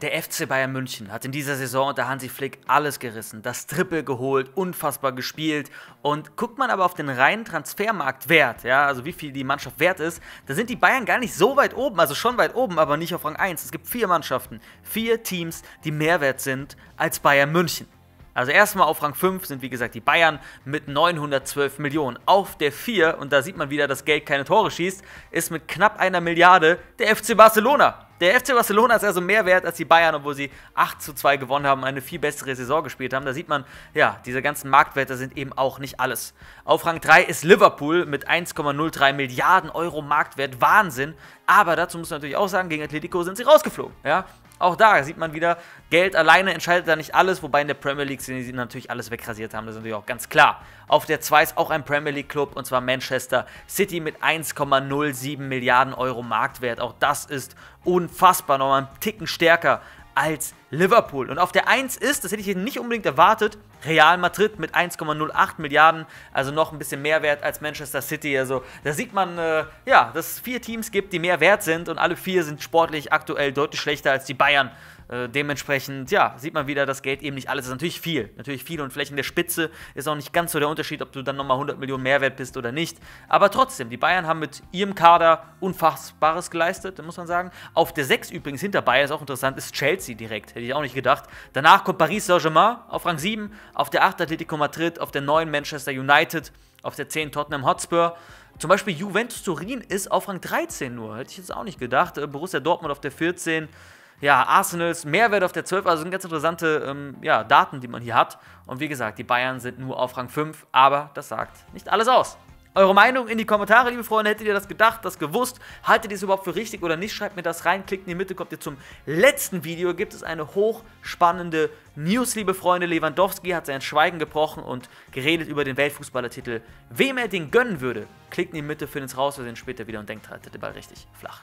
Der FC Bayern München hat in dieser Saison unter Hansi Flick alles gerissen, das Triple geholt, unfassbar gespielt und guckt man aber auf den reinen Transfermarktwert, ja, also wie viel die Mannschaft wert ist, da sind die Bayern gar nicht so weit oben, also schon weit oben, aber nicht auf Rang 1. Es gibt vier Mannschaften, vier Teams, die mehr wert sind als Bayern München. Also erstmal auf Rang 5 sind wie gesagt die Bayern mit 912 Millionen. Auf der 4, und da sieht man wieder, dass Geld keine Tore schießt, ist mit knapp einer Milliarde der FC Barcelona. Der FC Barcelona ist also mehr wert als die Bayern, obwohl sie 8 zu 2 gewonnen haben, eine viel bessere Saison gespielt haben. Da sieht man, ja, diese ganzen Marktwerte sind eben auch nicht alles. Auf Rang 3 ist Liverpool mit 1,03 Milliarden Euro Marktwert. Wahnsinn. Aber dazu muss man natürlich auch sagen, gegen Atletico sind sie rausgeflogen. Ja? Auch da sieht man wieder, Geld alleine entscheidet da nicht alles, wobei in der Premier League sie natürlich alles wegrasiert haben, das ist natürlich auch ganz klar. Auf der 2 ist auch ein Premier League Club und zwar Manchester City mit 1,07 Milliarden Euro Marktwert. Auch das ist unfassbar, nochmal einen Ticken stärker als Liverpool. Und auf der 1 ist, das hätte ich hier nicht unbedingt erwartet, Real Madrid mit 1,08 Milliarden, also noch ein bisschen mehr wert als Manchester City. Also da sieht man, äh, ja, dass es vier Teams gibt, die mehr wert sind und alle vier sind sportlich aktuell deutlich schlechter als die Bayern. Äh, dementsprechend, ja, sieht man wieder, dass Geld eben nicht alles ist. Natürlich viel, natürlich viel und vielleicht in der Spitze ist auch nicht ganz so der Unterschied, ob du dann nochmal 100 Millionen Mehrwert bist oder nicht. Aber trotzdem, die Bayern haben mit ihrem Kader Unfassbares geleistet, muss man sagen. Auf der 6 übrigens hinter Bayern ist auch interessant, ist Chelsea direkt, hätte ich auch nicht gedacht. Danach kommt Paris Saint-Germain auf Rang 7, auf der 8 Atletico Madrid, auf der 9 Manchester United, auf der 10 Tottenham Hotspur. Zum Beispiel Juventus Turin ist auf Rang 13 nur. Hätte ich jetzt auch nicht gedacht. Äh, Borussia Dortmund auf der 14 ja, Arsenals Mehrwert auf der 12, also sind ganz interessante ähm, ja, Daten, die man hier hat. Und wie gesagt, die Bayern sind nur auf Rang 5, aber das sagt nicht alles aus. Eure Meinung in die Kommentare, liebe Freunde. Hättet ihr das gedacht, das gewusst? Haltet ihr es überhaupt für richtig oder nicht? Schreibt mir das rein. Klickt in die Mitte, kommt ihr zum letzten Video. Gibt es eine hochspannende News, liebe Freunde. Lewandowski hat sein Schweigen gebrochen und geredet über den Weltfußballertitel. Wem er den gönnen würde, klickt in die Mitte, findet es raus. Wir sehen uns später wieder und denkt, haltet den Ball richtig flach.